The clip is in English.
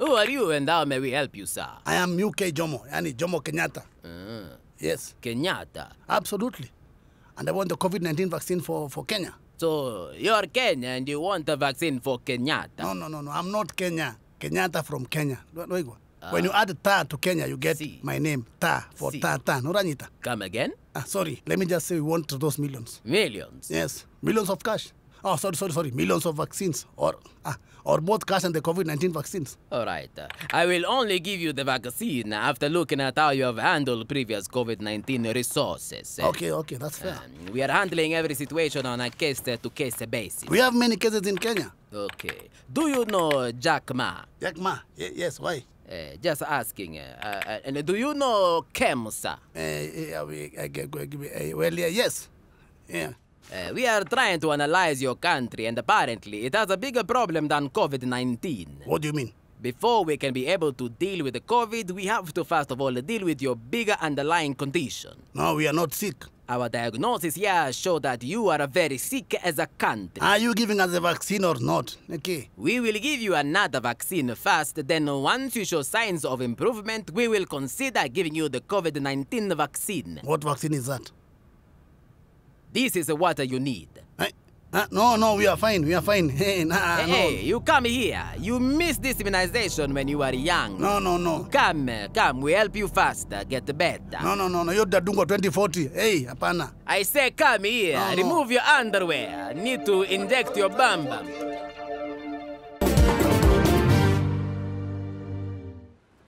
Who are you and how may we help you, sir? I am UK Jomo, yani Jomo Kenyatta. Uh, yes. Kenyatta? Absolutely. And I want the COVID-19 vaccine for, for Kenya. So are Kenya and you want a vaccine for Kenyatta? No, no, no, no. I'm not Kenya. Kenyatta from Kenya. Uh, When you add ta to Kenya, you get see. my name, ta, for see. ta, ta, noranyita. Come again? Ah, sorry, let me just say we want those millions. Millions? Yes, millions of cash. Oh, sorry, sorry, sorry. Millions of vaccines, or ah, or both cash and the COVID-19 vaccines. All right. I will only give you the vaccine after looking at how you have handled previous COVID-19 resources. Okay, okay, that's fair. Um, we are handling every situation on a case-to-case basis. We have many cases in Kenya. Okay. Do you know Jack Ma? Jack Ma? Y yes, why? Uh, just asking. Uh, uh, do you know Kemsa? Eh, eh, eh, well, yes. Yeah. Uh, we are trying to analyze your country, and apparently it has a bigger problem than COVID 19. What do you mean? Before we can be able to deal with the COVID, we have to first of all deal with your bigger underlying condition. No, we are not sick. Our diagnosis here show that you are very sick as a country. Are you giving us a vaccine or not? Okay. We will give you another vaccine first, then once you show signs of improvement, we will consider giving you the COVID-19 vaccine. What vaccine is that? This is the water you need. Uh, uh, no, no, we are fine. We are fine. Hey, nah, hey, no. hey, you come here. You miss this immunization when you are young. No, no, no. Come, eh, come. We help you faster. Get better. No, no, no, no. You're Dungo 2040. Hey, apana. I say come here. No, Remove your underwear. Need to inject your bum bum.